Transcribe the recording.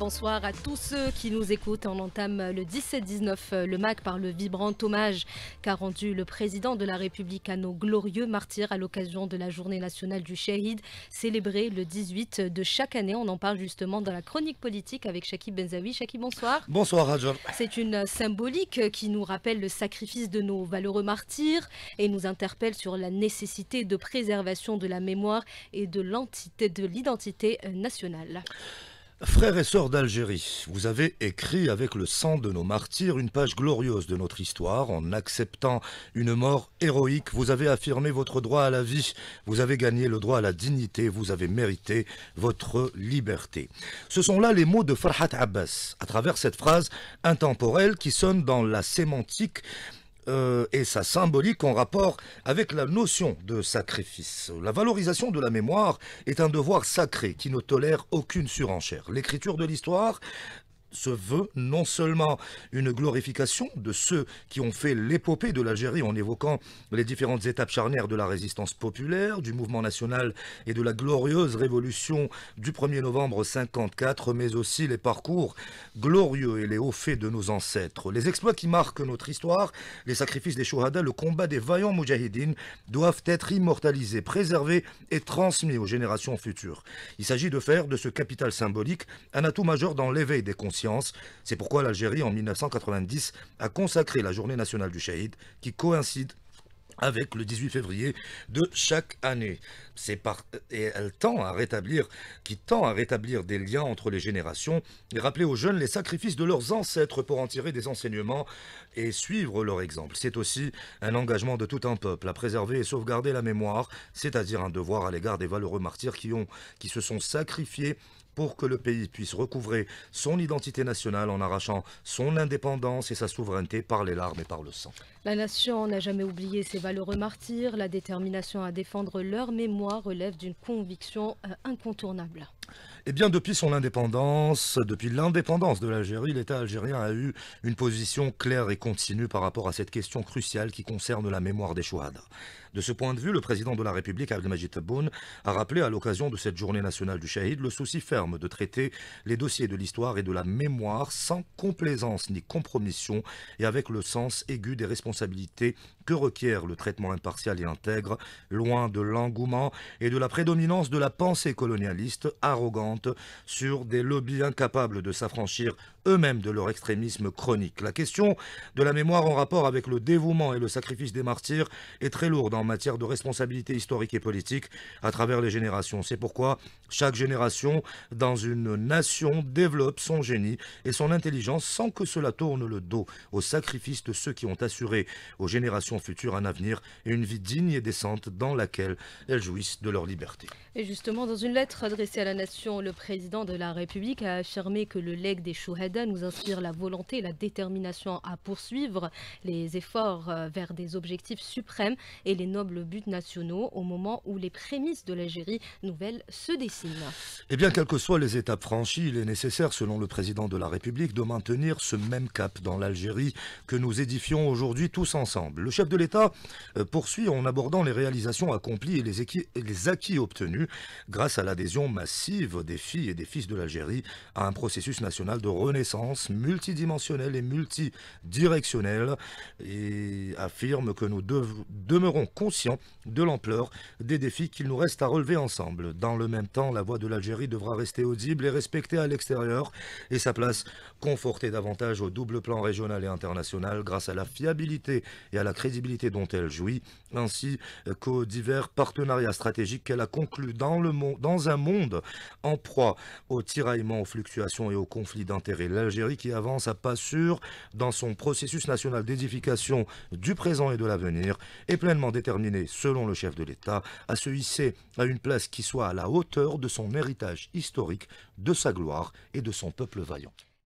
Bonsoir à tous ceux qui nous écoutent. On entame le 17-19 euh, le MAC par le vibrant hommage qu'a rendu le président de la République à nos glorieux martyrs à l'occasion de la journée nationale du Shahid, célébrée le 18 de chaque année. On en parle justement dans la chronique politique avec Shaki Benzawi. Shaki, bonsoir. Bonsoir, Rajab. C'est une euh, symbolique euh, qui nous rappelle le sacrifice de nos valeureux martyrs et nous interpelle sur la nécessité de préservation de la mémoire et de l'identité nationale. Frères et sœurs d'Algérie, vous avez écrit avec le sang de nos martyrs une page glorieuse de notre histoire en acceptant une mort héroïque. Vous avez affirmé votre droit à la vie, vous avez gagné le droit à la dignité, vous avez mérité votre liberté. Ce sont là les mots de Farhat Abbas à travers cette phrase intemporelle qui sonne dans la sémantique euh, et sa symbolique en rapport avec la notion de sacrifice. La valorisation de la mémoire est un devoir sacré qui ne tolère aucune surenchère. L'écriture de l'histoire se veut non seulement une glorification de ceux qui ont fait l'épopée de l'Algérie en évoquant les différentes étapes charnières de la résistance populaire, du mouvement national et de la glorieuse révolution du 1er novembre 54, mais aussi les parcours glorieux et les hauts faits de nos ancêtres. Les exploits qui marquent notre histoire, les sacrifices des Shuhada, le combat des vaillants Moudjahidines doivent être immortalisés, préservés et transmis aux générations futures. Il s'agit de faire de ce capital symbolique un atout majeur dans l'éveil des consciences c'est pourquoi l'Algérie, en 1990, a consacré la journée nationale du Shahid, qui coïncide avec le 18 février de chaque année. Par... Euh, et elle tend à rétablir, qui tend à rétablir des liens entre les générations et rappeler aux jeunes les sacrifices de leurs ancêtres pour en tirer des enseignements et suivre leur exemple. C'est aussi un engagement de tout un peuple à préserver et sauvegarder la mémoire, c'est-à-dire un devoir à l'égard des valeureux martyrs qui, qui se sont sacrifiés pour que le pays puisse recouvrer son identité nationale en arrachant son indépendance et sa souveraineté par les larmes et par le sang. La nation n'a jamais oublié ses valeureux martyrs, la détermination à défendre leur mémoire relève d'une conviction euh, incontournable. Eh bien, depuis son indépendance, depuis l'indépendance de l'Algérie, l'État algérien a eu une position claire et continue par rapport à cette question cruciale qui concerne la mémoire des Chouhada. De ce point de vue, le président de la République, Abdelmajid Tebboune, a rappelé à l'occasion de cette journée nationale du Shahid le souci ferme de traiter les dossiers de l'histoire et de la mémoire sans complaisance ni compromission et avec le sens aigu des responsabilités que requiert le traitement impartial et intègre, loin de l'engouement et de la prédominance de la pensée colonialiste sur des lobbies incapables de s'affranchir eux-mêmes de leur extrémisme chronique. La question de la mémoire en rapport avec le dévouement et le sacrifice des martyrs est très lourde en matière de responsabilité historique et politique à travers les générations. C'est pourquoi chaque génération dans une nation développe son génie et son intelligence sans que cela tourne le dos au sacrifices de ceux qui ont assuré aux générations futures un avenir et une vie digne et décente dans laquelle elles jouissent de leur liberté. Et justement, dans une lettre adressée à la nation, le président de la République a affirmé que le legs des Chouhad nous inspire la volonté et la détermination à poursuivre les efforts euh, vers des objectifs suprêmes et les nobles buts nationaux au moment où les prémices de l'Algérie nouvelle se dessinent. Et eh bien, quelles que soient les étapes franchies, il est nécessaire, selon le président de la République, de maintenir ce même cap dans l'Algérie que nous édifions aujourd'hui tous ensemble. Le chef de l'État euh, poursuit en abordant les réalisations accomplies et les, acquis, et les acquis obtenus grâce à l'adhésion massive des filles et des fils de l'Algérie à un processus national de renaissance multidimensionnelle et multidirectionnelle et affirme que nous demeurons conscients de l'ampleur des défis qu'il nous reste à relever ensemble. Dans le même temps, la voix de l'Algérie devra rester audible et respectée à l'extérieur et sa place confortée davantage au double plan régional et international grâce à la fiabilité et à la crédibilité dont elle jouit, ainsi qu'aux divers partenariats stratégiques qu'elle a conclus dans, le dans un monde en proie aux tiraillements, aux fluctuations et aux conflits d'intérêts l'Algérie qui avance à pas sûr dans son processus national d'édification du présent et de l'avenir est pleinement déterminée, selon le chef de l'État, à se hisser à une place qui soit à la hauteur de son héritage historique, de sa gloire et de son peuple vaillant.